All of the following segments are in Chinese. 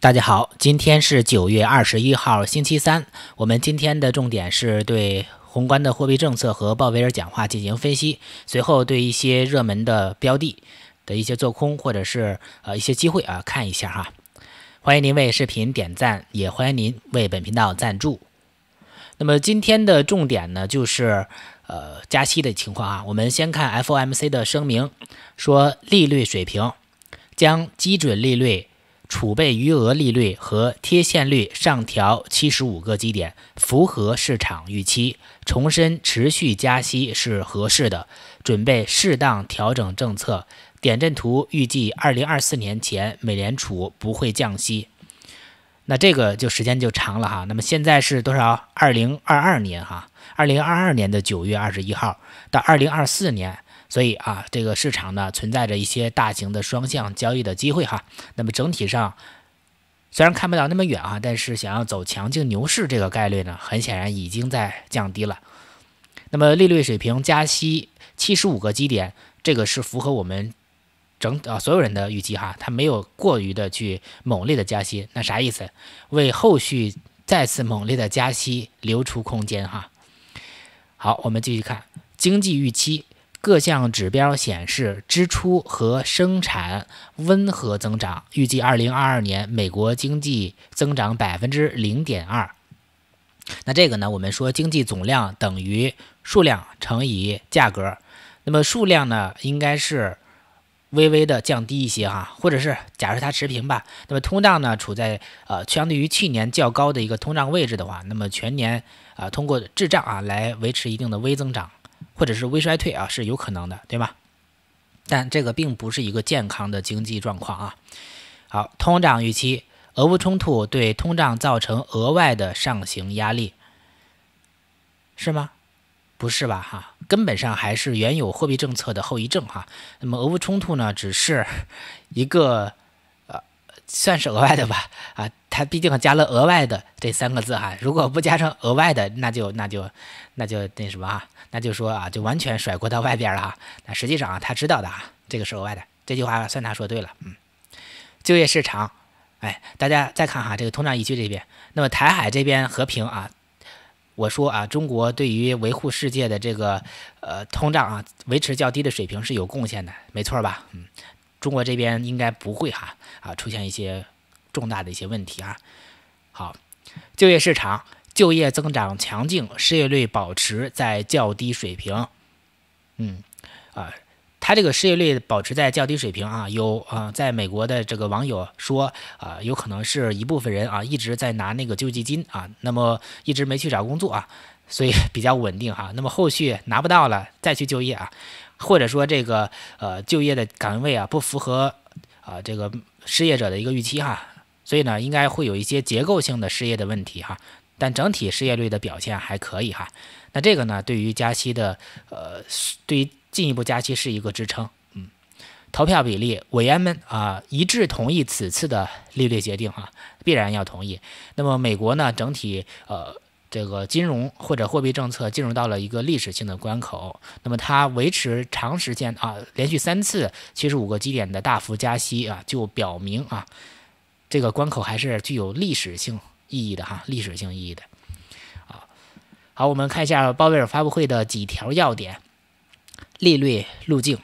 大家好，今天是九月二十一号，星期三。我们今天的重点是对宏观的货币政策和鲍威尔讲话进行分析，随后对一些热门的标的的一些做空或者是呃一些机会啊看一下哈。欢迎您为视频点赞，也欢迎您为本频道赞助。那么今天的重点呢，就是呃加息的情况啊。我们先看 FOMC 的声明，说利率水平将基准利率。储备余额利率和贴现率上调七十五个基点，符合市场预期。重申持续加息是合适的，准备适当调整政策。点阵图预计二零二四年前美联储不会降息，那这个就时间就长了哈。那么现在是多少？二零二二年哈，二零二二年的九月二十一号到二零二四年。所以啊，这个市场呢存在着一些大型的双向交易的机会哈。那么整体上虽然看不到那么远啊，但是想要走强劲牛市这个概率呢，很显然已经在降低了。那么利率水平加息七十五个基点，这个是符合我们整啊所有人的预期哈。它没有过于的去猛烈的加息，那啥意思？为后续再次猛烈的加息留出空间哈。好，我们继续看经济预期。各项指标显示，支出和生产温和增长，预计二零二二年美国经济增长百分之零点二。那这个呢，我们说经济总量等于数量乘以价格，那么数量呢，应该是微微的降低一些哈，或者是假设它持平吧。那么通胀呢，处在呃相对于去年较高的一个通胀位置的话，那么全年啊通过滞胀啊来维持一定的微增长。或者是微衰退啊，是有可能的，对吧？但这个并不是一个健康的经济状况啊。好，通胀预期，俄乌冲突对通胀造成额外的上行压力，是吗？不是吧，哈，根本上还是原有货币政策的后遗症哈。那么俄乌冲突呢，只是一个。算是额外的吧，啊，它毕竟加了“额外的”这三个字哈。如果不加上“额外的”，那就那就那就那什么啊，那就说啊，就完全甩锅到外边了哈。那实际上啊，他知道的啊，这个是额外的。这句话算他说对了，嗯。就业市场，哎，大家再看哈，这个通胀预期这边，那么台海这边和平啊，我说啊，中国对于维护世界的这个呃通胀啊，维持较低的水平是有贡献的，没错吧？嗯。中国这边应该不会哈啊出现一些重大的一些问题啊。好，就业市场就业增长强劲，失业率保持在较低水平。嗯啊，它这个失业率保持在较低水平啊，有啊，在美国的这个网友说啊，有可能是一部分人啊一直在拿那个救济金啊，那么一直没去找工作啊，所以比较稳定哈。那么后续拿不到了再去就业啊。或者说这个呃就业的岗位啊不符合啊这个失业者的一个预期哈，所以呢应该会有一些结构性的失业的问题哈，但整体失业率的表现还可以哈。那这个呢对于加息的呃对于进一步加息是一个支撑，嗯，投票比例委员们啊一致同意此次的利率决定哈，必然要同意。那么美国呢整体呃。这个金融或者货币政策进入到了一个历史性的关口，那么它维持长时间啊，连续三次七十五个基点的大幅加息啊，就表明啊，这个关口还是具有历史性意义的哈，历史性意义的。啊，好，我们看一下鲍威尔发布会的几条要点：利率路径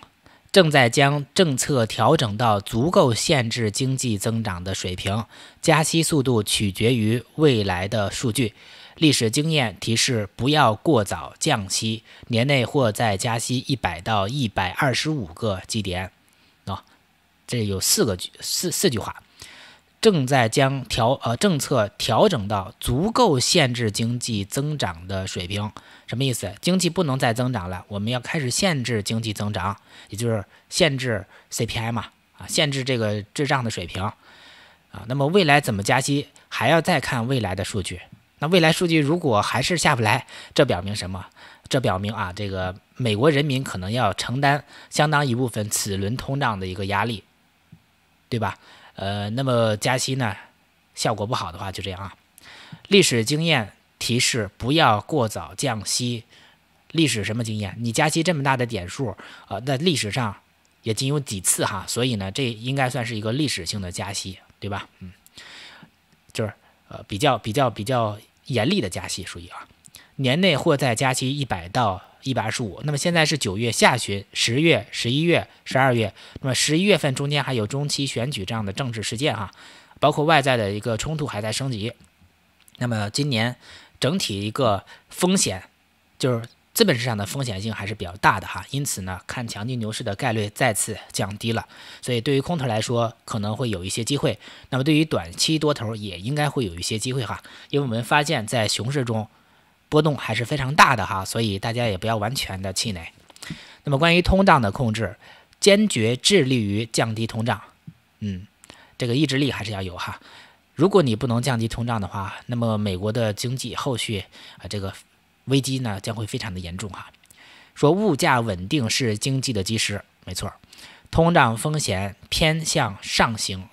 正在将政策调整到足够限制经济增长的水平，加息速度取决于未来的数据。历史经验提示，不要过早降息，年内或再加息一百到一百二十五个基点。啊，这有四个句四四句话，正在将调呃政策调整到足够限制经济增长的水平，什么意思？经济不能再增长了，我们要开始限制经济增长，也就是限制 CPI 嘛，啊，限制这个滞胀的水平。啊，那么未来怎么加息，还要再看未来的数据。未来数据如果还是下不来，这表明什么？这表明啊，这个美国人民可能要承担相当一部分此轮通胀的一个压力，对吧？呃，那么加息呢，效果不好的话就这样啊。历史经验提示，不要过早降息。历史什么经验？你加息这么大的点数啊，在历史上也仅有几次哈，所以呢，这应该算是一个历史性的加息，对吧？嗯，就是呃，比较比较比较。严厉的加息，属于啊，年内或再加息一百到一百二十五。那么现在是九月下旬、十月、十一月、十二月。那么十一月份中间还有中期选举这样的政治事件哈，包括外在的一个冲突还在升级。那么今年整体一个风险就是。资本市场的风险性还是比较大的哈，因此呢，看强劲牛市的概率再次降低了，所以对于空头来说可能会有一些机会，那么对于短期多头也应该会有一些机会哈，因为我们发现，在熊市中波动还是非常大的哈，所以大家也不要完全的气馁。那么关于通胀的控制，坚决致力于降低通胀，嗯，这个意志力还是要有哈。如果你不能降低通胀的话，那么美国的经济后续啊这个。危机呢将会非常的严重哈，说物价稳定是经济的基石，没错，通胀风险偏向上行，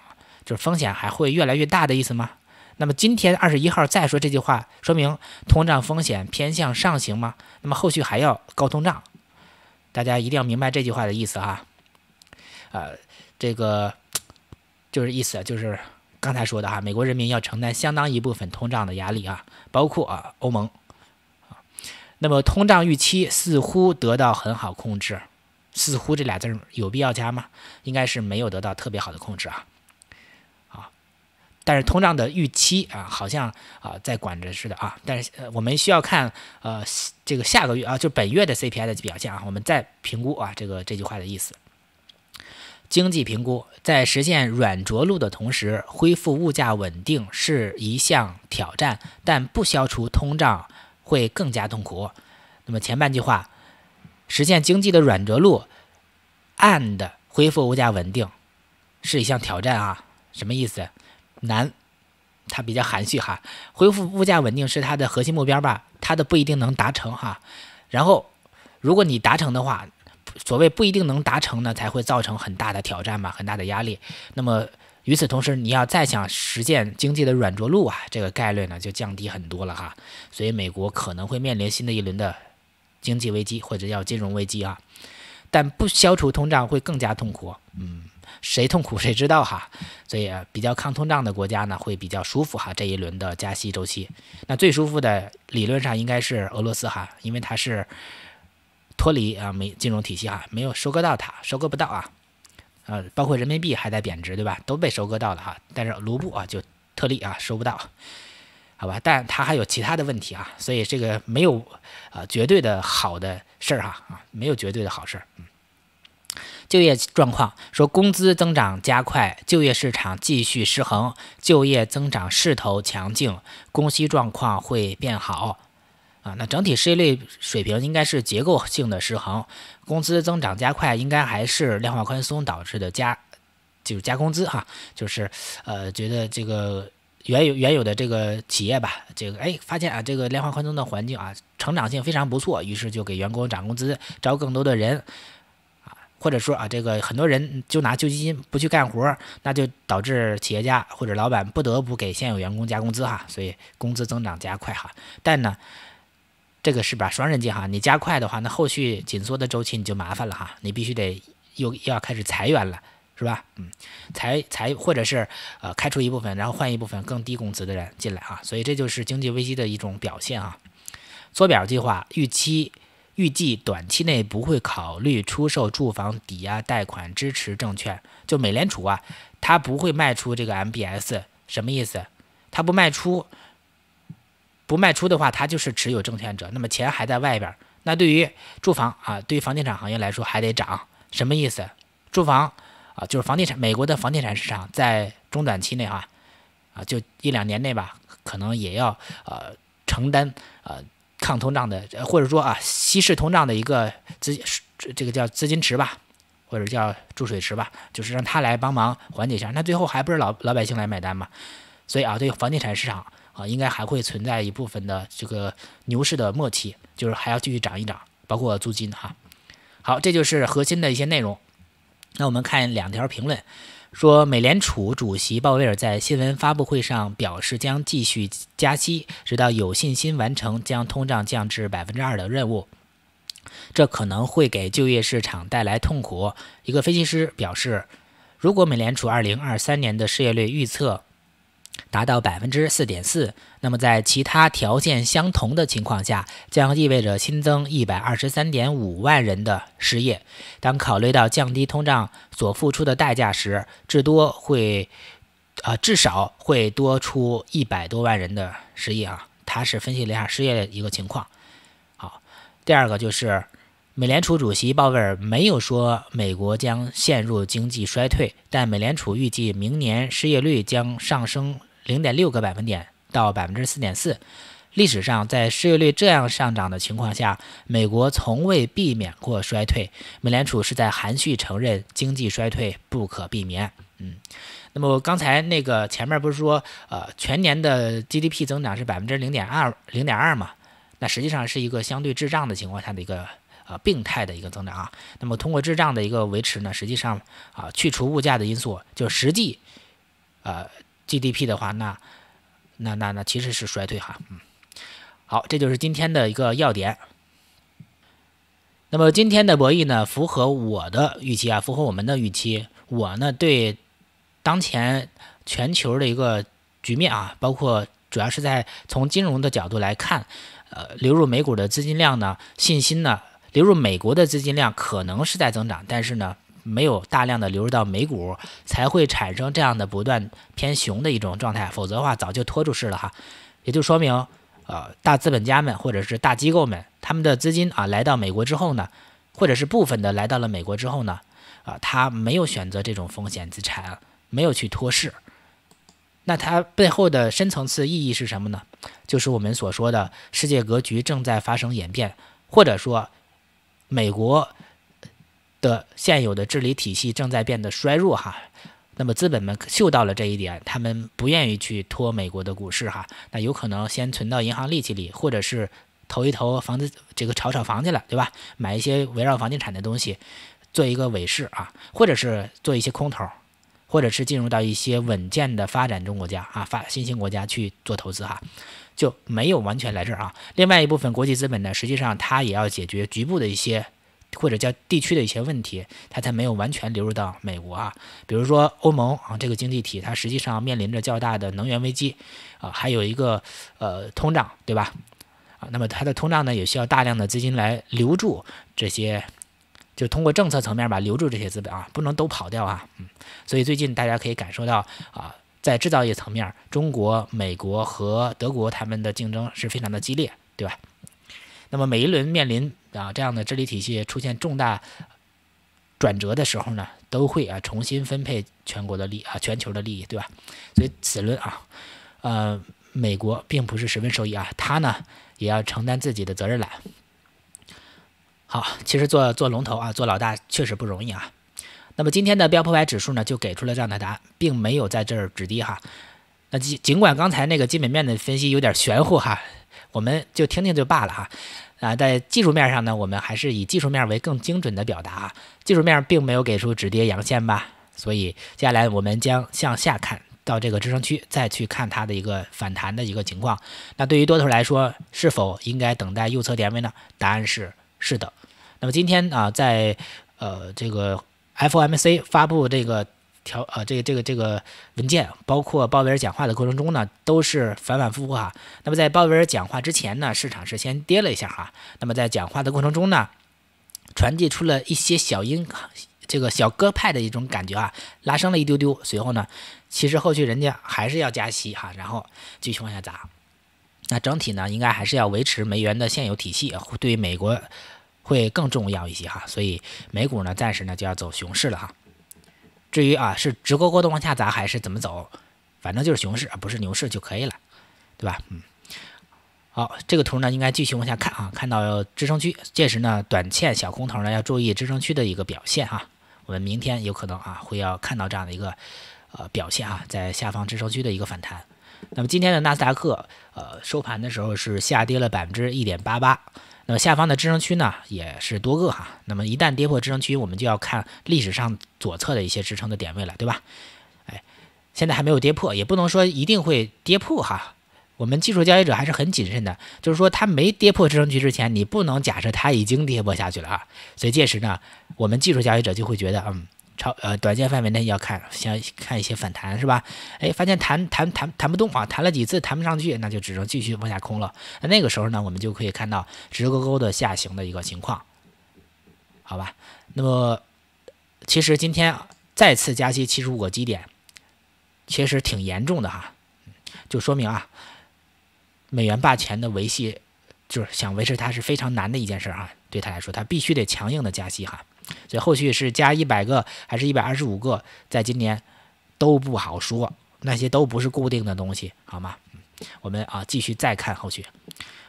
就是风险还会越来越大的意思吗？那么今天二十一号再说这句话，说明通胀风险偏向上行吗？那么后续还要高通胀，大家一定要明白这句话的意思哈，呃，这个就是意思，就是刚才说的哈，美国人民要承担相当一部分通胀的压力啊，包括啊欧盟。那么，通胀预期似乎得到很好控制，似乎这俩字有必要加吗？应该是没有得到特别好的控制啊，啊，但是通胀的预期啊，好像啊在管着似的啊。但是我们需要看呃这个下个月啊，就本月的 CPI 的表现啊，我们再评估啊这个这句话的意思。经济评估在实现软着陆的同时恢复物价稳定是一项挑战，但不消除通胀。会更加痛苦。那么前半句话，实现经济的软着陆，and 恢复物价稳定，是一项挑战啊。什么意思？难，它比较含蓄哈。恢复物价稳定是它的核心目标吧，它的不一定能达成哈。然后，如果你达成的话，所谓不一定能达成呢，才会造成很大的挑战嘛，很大的压力。那么。与此同时，你要再想实现经济的软着陆啊，这个概率呢就降低很多了哈。所以美国可能会面临新的一轮的经济危机或者叫金融危机啊。但不消除通胀会更加痛苦，嗯，谁痛苦谁知道哈。所以比较抗通胀的国家呢会比较舒服哈。这一轮的加息周期，那最舒服的理论上应该是俄罗斯哈，因为它是脱离啊美金融体系哈，没有收割到它，收割不到啊。呃，包括人民币还在贬值，对吧？都被收割到了哈，但是卢布啊就特例啊收不到，好吧？但它还有其他的问题啊，所以这个没有啊绝对的好的事儿哈啊，没有绝对的好事儿。嗯，就业状况说工资增长加快，就业市场继续失衡，就业增长势头强劲，供需状况会变好。啊，那整体失业率水平应该是结构性的失衡，工资增长加快，应该还是量化宽松导致的加，就是加工资哈，就是，呃，觉得这个原有原有的这个企业吧，这个哎，发现啊，这个量化宽松的环境啊，成长性非常不错，于是就给员工涨工资，招更多的人，啊，或者说啊，这个很多人就拿救济金不去干活儿，那就导致企业家或者老板不得不给现有员工加工资哈，所以工资增长加快哈，但呢。这个是把双刃剑哈，你加快的话，那后续紧缩的周期你就麻烦了哈，你必须得又要开始裁员了，是吧？嗯，裁裁或者是呃开出一部分，然后换一部分更低工资的人进来啊，所以这就是经济危机的一种表现啊。缩表计划预期预计短期内不会考虑出售住房抵押贷款支持证券，就美联储啊，它不会卖出这个 MBS，什么意思？它不卖出。不卖出的话，他就是持有证券者，那么钱还在外边。那对于住房啊，对于房地产行业来说还得涨，什么意思？住房啊，就是房地产，美国的房地产市场在中短期内啊，啊，就一两年内吧，可能也要呃承担呃抗通胀的，或者说啊稀释通胀的一个资这个叫资金池吧，或者叫注水池吧，就是让他来帮忙缓解一下。那最后还不是老老百姓来买单嘛？所以啊，对房地产市场。啊，应该还会存在一部分的这个牛市的末期，就是还要继续涨一涨，包括租金哈。好，这就是核心的一些内容。那我们看两条评论，说美联储主席鲍威尔在新闻发布会上表示，将继续加息，直到有信心完成将通胀降至百分之二的任务。这可能会给就业市场带来痛苦。一个分析师表示，如果美联储二零二三年的失业率预测。达到百分之四点四，那么在其他条件相同的情况下，将意味着新增一百二十三点五万人的失业。当考虑到降低通胀所付出的代价时，至多会，啊，至少会多出一百多万人的失业啊。他是分析了一下失业的一个情况。好，第二个就是。美联储主席鲍威尔没有说美国将陷入经济衰退，但美联储预计明年失业率将上升0.6个百分点到4.4%。历史上在失业率这样上涨的情况下，美国从未避免过衰退。美联储是在含蓄承认经济衰退不可避免。嗯，那么刚才那个前面不是说，呃，全年的 GDP 增长是0.2%、点二吗？那实际上是一个相对滞胀的情况下的一个。啊，病态的一个增长啊。那么通过滞胀的一个维持呢，实际上啊，去除物价的因素，就实际呃 GDP 的话，那那那那其实是衰退哈。嗯，好，这就是今天的一个要点。那么今天的博弈呢，符合我的预期啊，符合我们的预期。我呢对当前全球的一个局面啊，包括主要是在从金融的角度来看，呃，流入美股的资金量呢，信心呢。流入美国的资金量可能是在增长，但是呢，没有大量的流入到美股，才会产生这样的不断偏熊的一种状态。否则的话，早就拖住市了哈。也就说明，呃，大资本家们或者是大机构们，他们的资金啊来到美国之后呢，或者是部分的来到了美国之后呢，啊，他没有选择这种风险资产，没有去托市。那它背后的深层次意义是什么呢？就是我们所说的世界格局正在发生演变，或者说。美国的现有的治理体系正在变得衰弱哈，那么资本们嗅到了这一点，他们不愿意去拖美国的股市哈，那有可能先存到银行利息里，或者是投一投房子，这个炒炒房去了，对吧？买一些围绕房地产的东西，做一个尾市啊，或者是做一些空头，或者是进入到一些稳健的发展中国家啊，发新兴国家去做投资哈。就没有完全来这儿啊。另外一部分国际资本呢，实际上它也要解决局部的一些，或者叫地区的一些问题，它才没有完全流入到美国啊。比如说欧盟啊这个经济体，它实际上面临着较大的能源危机啊，还有一个呃通胀，对吧？啊，那么它的通胀呢也需要大量的资金来留住这些，就通过政策层面吧留住这些资本啊，不能都跑掉啊。嗯，所以最近大家可以感受到啊。在制造业层面，中国、美国和德国他们的竞争是非常的激烈，对吧？那么每一轮面临啊这样的治理体系出现重大转折的时候呢，都会啊重新分配全国的利啊全球的利益，对吧？所以此轮啊，呃，美国并不是十分受益啊，他呢也要承担自己的责任了。好，其实做做龙头啊，做老大确实不容易啊。那么今天的标普百指数呢，就给出了这样的答案，并没有在这儿止跌哈。那尽尽管刚才那个基本面的分析有点玄乎哈，我们就听听就罢了哈。啊，在技术面上呢，我们还是以技术面为更精准的表达技术面并没有给出止跌阳线吧？所以接下来我们将向下看到这个支撑区，再去看它的一个反弹的一个情况。那对于多头来说，是否应该等待右侧点位呢？答案是是的。那么今天啊，在呃这个。FOMC 发布这个条呃这个这个这个文件，包括鲍威尔讲话的过程中呢，都是反反复复哈。那么在鲍威尔讲话之前呢，市场是先跌了一下哈。那么在讲话的过程中呢，传递出了一些小音。这个小鸽派的一种感觉啊，拉升了一丢丢。随后呢，其实后续人家还是要加息哈，然后继续往下砸。那整体呢，应该还是要维持美元的现有体系，对美国。会更重要一些哈，所以美股呢，暂时呢就要走熊市了哈。至于啊是直勾勾的往下砸还是怎么走，反正就是熊市啊，不是牛市就可以了，对吧？嗯，好，这个图呢应该继续往下看啊，看到支撑区，届时呢，短线小空头呢要注意支撑区的一个表现哈。我们明天有可能啊会要看到这样的一个呃表现啊，在下方支撑区的一个反弹。那么今天的纳斯达克呃收盘的时候是下跌了百分之一点八八。那么下方的支撑区呢，也是多个哈。那么一旦跌破支撑区，我们就要看历史上左侧的一些支撑的点位了，对吧？哎，现在还没有跌破，也不能说一定会跌破哈。我们技术交易者还是很谨慎的，就是说它没跌破支撑区之前，你不能假设它已经跌破下去了啊。所以届时呢，我们技术交易者就会觉得，嗯。超呃，短线范围内要看，先看一些反弹是吧？哎，发现弹弹弹弹不动啊，弹了几次弹不上去，那就只能继续往下空了。那个时候呢，我们就可以看到直勾勾的下行的一个情况，好吧？那么，其实今天再次加息七十五个基点，其实挺严重的哈，就说明啊，美元霸权的维系，就是想维持它是非常难的一件事啊。对他来说，他必须得强硬的加息哈。所以后续是加一百个还是一百二十五个，在今年都不好说，那些都不是固定的东西，好吗？我们啊继续再看后续。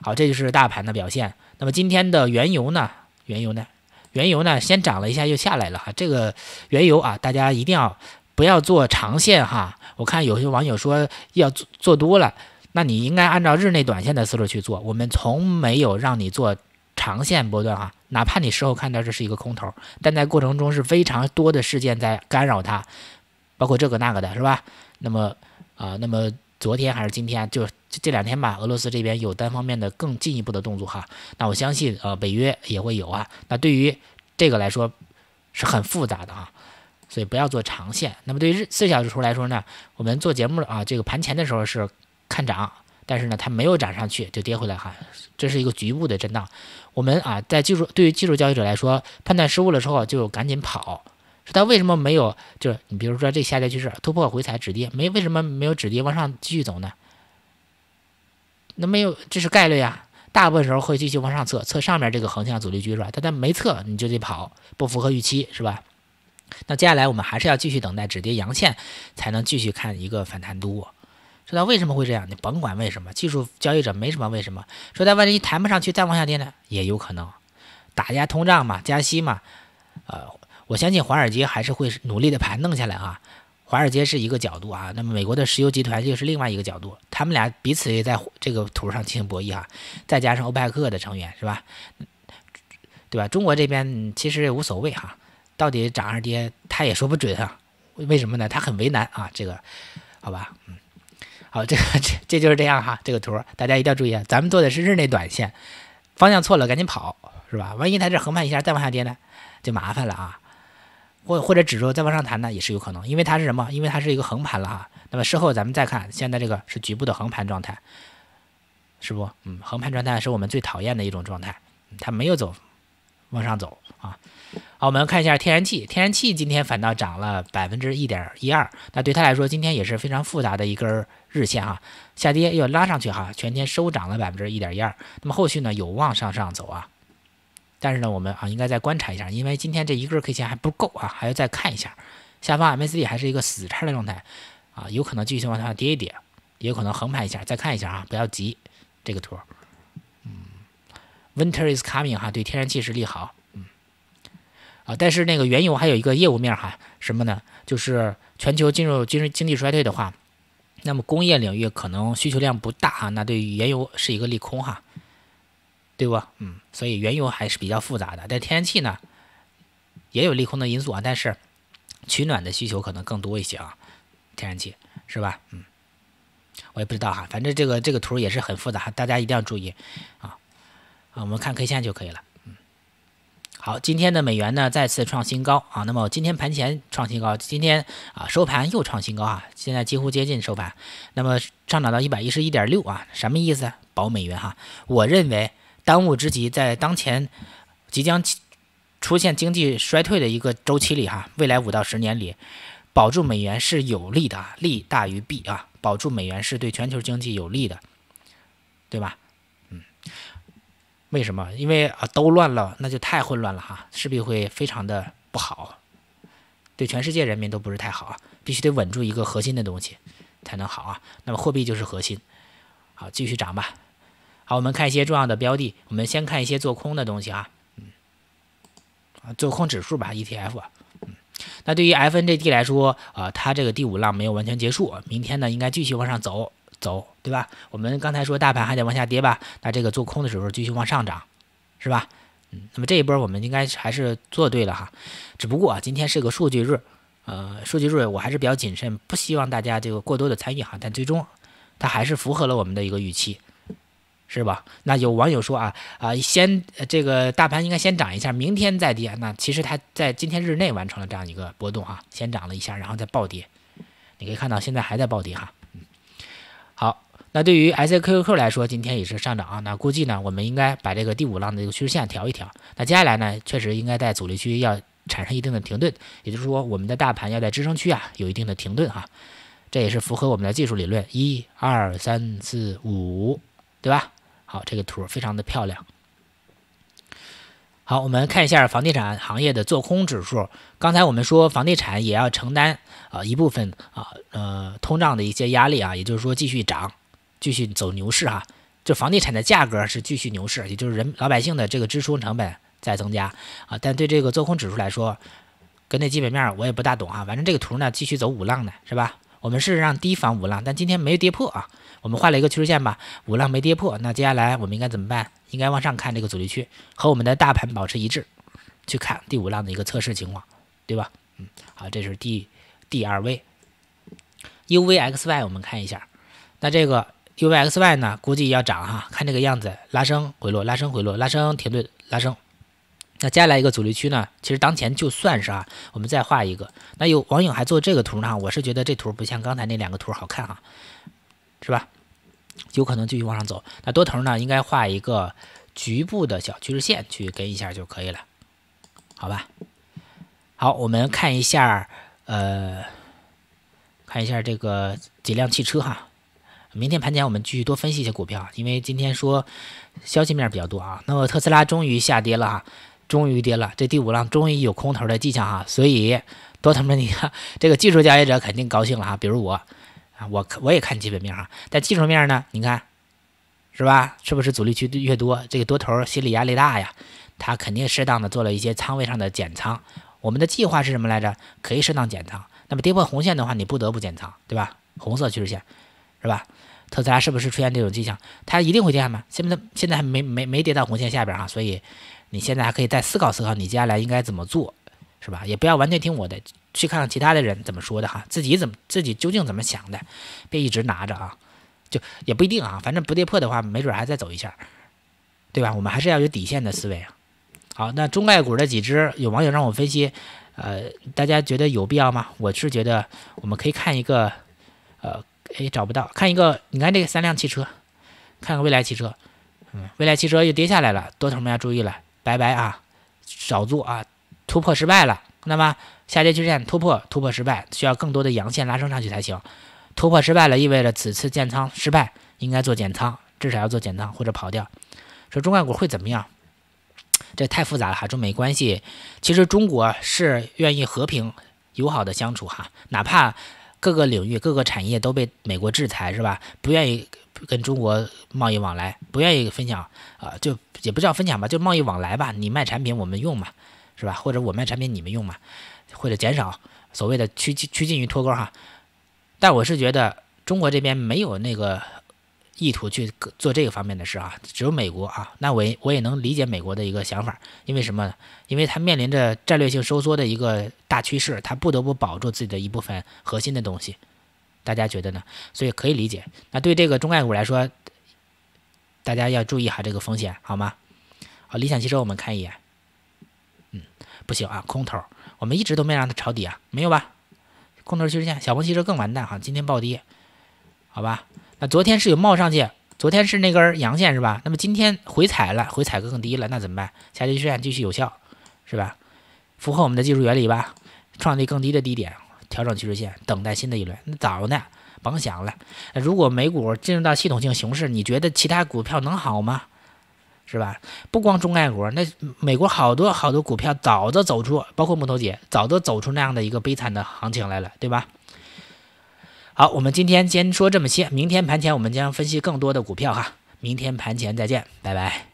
好，这就是大盘的表现。那么今天的原油呢？原油呢？原油呢？先涨了一下又下来了哈。这个原油啊，大家一定要不要做长线哈。我看有些网友说要做做多了，那你应该按照日内短线的思路去做。我们从没有让你做。长线波段哈，哪怕你事后看到这是一个空头，但在过程中是非常多的事件在干扰它，包括这个那个的，是吧？那么啊，那么昨天还是今天，就这两天吧，俄罗斯这边有单方面的更进一步的动作哈，那我相信呃，北约也会有啊，那对于这个来说是很复杂的啊，所以不要做长线。那么对日四小时图来说呢，我们做节目啊，这个盘前的时候是看涨。但是呢，它没有涨上去就跌回来哈，这是一个局部的震荡。我们啊，在技术对于技术交易者来说，判断失误了之后就赶紧跑。说它为什么没有？就是你比如说这下跌趋势突破回踩止跌，没为什么没有止跌往上继续走呢？那没有这是概率啊，大部分时候会继续往上测测上面这个横向阻力区是吧？但它没测你就得跑，不符合预期是吧？那接下来我们还是要继续等待止跌阳线，才能继续看一个反弹多。说他为什么会这样？你甭管为什么，技术交易者没什么为什么。说他万一谈不上去，再往下跌呢，也有可能。打压通胀嘛，加息嘛，呃，我相信华尔街还是会努力的盘弄下来啊。华尔街是一个角度啊，那么美国的石油集团又是另外一个角度，他们俩彼此也在这个图上进行博弈啊。再加上欧派克的成员是吧？对吧？中国这边其实也无所谓哈，到底涨还是跌，他也说不准啊。为什么呢？他很为难啊，这个，好吧，嗯。好，这个这这就是这样哈，这个图大家一定要注意啊，咱们做的是日内短线，方向错了赶紧跑，是吧？万一它这横盘一下再往下跌呢，就麻烦了啊。或或者指数再往上弹呢，也是有可能，因为它是什么？因为它是一个横盘了哈。那么事后咱们再看，现在这个是局部的横盘状态，是不？嗯，横盘状态是我们最讨厌的一种状态，它没有走。往上走啊！好，我们看一下天然气。天然气今天反倒涨了百分之一点一二，那对它来说，今天也是非常复杂的一根日线啊，下跌又要拉上去哈，全天收涨了百分之一点一二。那么后续呢，有望向上走啊，但是呢，我们啊应该再观察一下，因为今天这一根 K 线还不够啊，还要再看一下。下方 MACD 还是一个死叉的状态啊，有可能继续往下跌一跌，也有可能横盘一下，再看一下啊，不要急，这个图。Winter is coming，哈，对天然气是利好，嗯，啊，但是那个原油还有一个业务面，哈，什么呢？就是全球进入经济经济衰退的话，那么工业领域可能需求量不大，哈，那对于原油是一个利空，哈，对不？嗯，所以原油还是比较复杂的，但天然气呢也有利空的因素啊，但是取暖的需求可能更多一些啊，天然气是吧？嗯，我也不知道哈，反正这个这个图也是很复杂，大家一定要注意啊。啊，我们看 K 线就可以了。嗯，好，今天的美元呢再次创新高啊。那么今天盘前创新高，今天啊收盘又创新高啊，现在几乎接近收盘，那么上涨到一百一十一点六啊，什么意思？保美元哈。我认为当务之急在当前即将出现经济衰退的一个周期里哈，未来五到十年里保住美元是有利的，利大于弊啊。保住美元是对全球经济有利的，对吧？嗯。为什么？因为啊，都乱了，那就太混乱了哈，势必会非常的不好，对全世界人民都不是太好啊。必须得稳住一个核心的东西才能好啊。那么货币就是核心，好，继续涨吧。好，我们看一些重要的标的，我们先看一些做空的东西啊，嗯，啊，做空指数吧，ETF，嗯，那对于 FNJD 来说啊，它这个第五浪没有完全结束明天呢应该继续往上走。走对吧？我们刚才说大盘还得往下跌吧？那这个做空的时候继续往上涨，是吧？嗯，那么这一波我们应该还是做对了哈。只不过啊，今天是个数据日，呃，数据日我还是比较谨慎，不希望大家这个过多的参与哈。但最终它还是符合了我们的一个预期，是吧？那有网友说啊啊，先这个大盘应该先涨一下，明天再跌。那其实它在今天日内完成了这样一个波动哈，先涨了一下，然后再暴跌。你可以看到现在还在暴跌哈。那对于 s c q q 来说，今天也是上涨啊。那估计呢，我们应该把这个第五浪的这个趋势线调一调。那接下来呢，确实应该在阻力区要产生一定的停顿，也就是说，我们的大盘要在支撑区啊有一定的停顿哈。这也是符合我们的技术理论。一二三四五，对吧？好，这个图非常的漂亮。好，我们看一下房地产行业的做空指数。刚才我们说房地产也要承担啊一部分啊呃通胀的一些压力啊，也就是说继续涨。继续走牛市哈，就房地产的价格是继续牛市，也就是人老百姓的这个支出成本在增加啊。但对这个做空指数来说，跟那基本面我也不大懂哈。反正这个图呢继续走五浪呢，是吧？我们是让低防五浪，但今天没跌破啊。我们画了一个趋势线吧，五浪没跌破。那接下来我们应该怎么办？应该往上看这个阻力区，和我们的大盘保持一致，去看第五浪的一个测试情况，对吧？嗯，好，这是第第二位，UVXY 我们看一下，那这个。U V X Y 呢？估计要涨哈，看这个样子，拉升回落，拉升回落，拉升停顿，拉升。那接下来一个阻力区呢？其实当前就算是啊，我们再画一个。那有网友还做这个图呢，我是觉得这图不像刚才那两个图好看哈，是吧？有可能继续往上走。那多头呢，应该画一个局部的小趋势线去跟一下就可以了，好吧？好，我们看一下，呃，看一下这个几辆汽车哈。明天盘前我们继续多分析一些股票，因为今天说消息面比较多啊。那么特斯拉终于下跌了哈，终于跌了，这第五浪终于有空头的迹象哈。所以多头们你看 这个技术交易者肯定高兴了哈。比如我啊，我我也看基本面哈，但技术面呢，你看是吧？是不是阻力区越多，这个多头心理压力大呀？他肯定适当的做了一些仓位上的减仓。我们的计划是什么来着？可以适当减仓。那么跌破红线的话，你不得不减仓，对吧？红色趋势线是吧？特斯拉是不是出现这种迹象？它一定会跌吗？现在现在还没没没跌到红线下边哈，所以你现在还可以再思考思考，你接下来应该怎么做，是吧？也不要完全听我的，去看看其他的人怎么说的哈，自己怎么自己究竟怎么想的，别一直拿着啊，就也不一定啊，反正不跌破的话，没准还再走一下，对吧？我们还是要有底线的思维啊。好，那中概股的几只有网友让我分析，呃，大家觉得有必要吗？我是觉得我们可以看一个，呃。哎，找不到，看一个，你看这个三辆汽车，看个未来汽车，嗯，未来汽车又跌下来了，多头们要注意了，拜拜啊，少做啊，突破失败了，那么下下趋均线突破，突破失败，需要更多的阳线拉升上去才行。突破失败了，意味着此次建仓失败，应该做减仓，至少要做减仓或者跑掉。说中概股会怎么样？这太复杂了哈，中美关系，其实中国是愿意和平友好的相处哈，哪怕。各个领域、各个产业都被美国制裁，是吧？不愿意跟中国贸易往来，不愿意分享，啊，就也不叫分享吧，就贸易往来吧。你卖产品，我们用嘛，是吧？或者我卖产品，你们用嘛？或者减少所谓的趋趋近于脱钩哈。但我是觉得中国这边没有那个。意图去做这个方面的事啊，只有美国啊，那我我也能理解美国的一个想法，因为什么？呢？因为它面临着战略性收缩的一个大趋势，它不得不保住自己的一部分核心的东西。大家觉得呢？所以可以理解。那对这个中概股来说，大家要注意哈，这个风险好吗？好，理想汽车我们看一眼，嗯，不行啊，空头，我们一直都没让它抄底啊，没有吧？空头趋势线，小鹏汽车更完蛋哈，今天暴跌，好吧？啊，昨天是有冒上去，昨天是那根阳线是吧？那么今天回踩了，回踩更更低了，那怎么办？下跌趋势线继续有效，是吧？符合我们的技术原理吧？创立更低的低点，调整趋势线，等待新的一轮。那早呢，甭想了。如果美股进入到系统性熊市，你觉得其他股票能好吗？是吧？不光中概股，那美国好多好多股票早都走出，包括木头姐早都走出那样的一个悲惨的行情来了，对吧？好，我们今天先说这么些，明天盘前我们将分析更多的股票哈，明天盘前再见，拜拜。